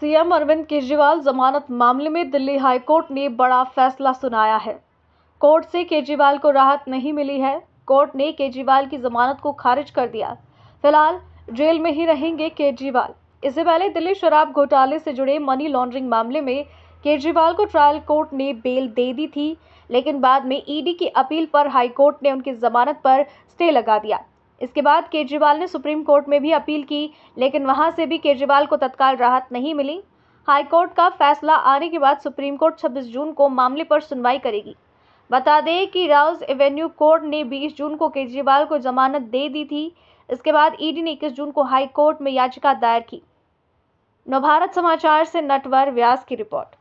CM Arvind Kejriwal जमानत मामले में दिल्ली हाई कोर्ट ने बड़ा फैसला सुनाया है कोर्ट से केजरीवाल को राहत नहीं मिली है कोर्ट ने केजरीवाल की जमानत को खारिज कर दिया फिलहाल जेल में ही रहेंगे केजरीवाल इससे पहले दिल्ली शराब घोटाले से जुड़े मनी लॉन्ड्रिंग मामले में केजरीवाल को ट्रायल कोर्ट ने बेल दे दी थी लेकिन बाद में ईडी की अपील पर हाईकोर्ट ने उनकी जमानत पर स्टे लगा दिया इसके बाद केजरीवाल ने सुप्रीम कोर्ट में भी अपील की लेकिन वहां से भी केजरीवाल को तत्काल राहत नहीं मिली हाईकोर्ट का फैसला आने के बाद सुप्रीम कोर्ट 26 जून को मामले पर सुनवाई करेगी बता दें कि राउज एवेन्यू कोर्ट ने 20 जून को केजरीवाल को जमानत दे दी थी इसके बाद ईडी ने इक्कीस जून को हाईकोर्ट में याचिका दायर की नवभारत समाचार से नटवर व्यास की रिपोर्ट